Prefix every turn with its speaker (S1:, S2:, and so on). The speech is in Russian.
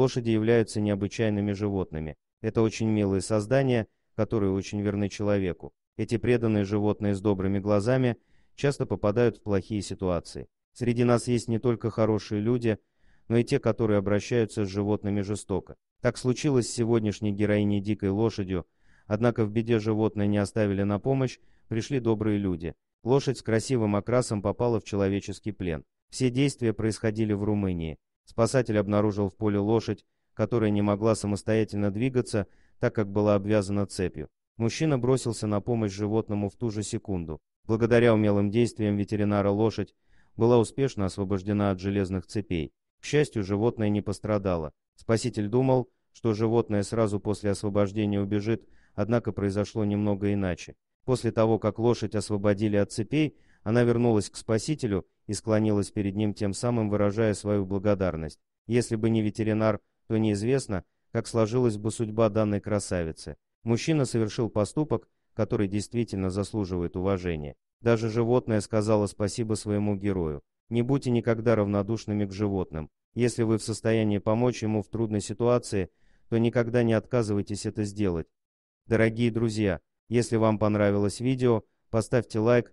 S1: Лошади являются необычайными животными. Это очень милые создания, которые очень верны человеку. Эти преданные животные с добрыми глазами часто попадают в плохие ситуации. Среди нас есть не только хорошие люди, но и те, которые обращаются с животными жестоко. Так случилось с сегодняшней героиней «Дикой лошадью», однако в беде животное не оставили на помощь, пришли добрые люди. Лошадь с красивым окрасом попала в человеческий плен. Все действия происходили в Румынии. Спасатель обнаружил в поле лошадь, которая не могла самостоятельно двигаться, так как была обвязана цепью. Мужчина бросился на помощь животному в ту же секунду. Благодаря умелым действиям ветеринара лошадь была успешно освобождена от железных цепей. К счастью, животное не пострадало. Спаситель думал, что животное сразу после освобождения убежит, однако произошло немного иначе. После того, как лошадь освободили от цепей, она вернулась к спасителю и склонилась перед ним, тем самым выражая свою благодарность. Если бы не ветеринар, то неизвестно, как сложилась бы судьба данной красавицы. Мужчина совершил поступок, который действительно заслуживает уважения. Даже животное сказала спасибо своему герою. Не будьте никогда равнодушными к животным. Если вы в состоянии помочь ему в трудной ситуации, то никогда не отказывайтесь это сделать. Дорогие друзья, если вам понравилось видео, поставьте лайк,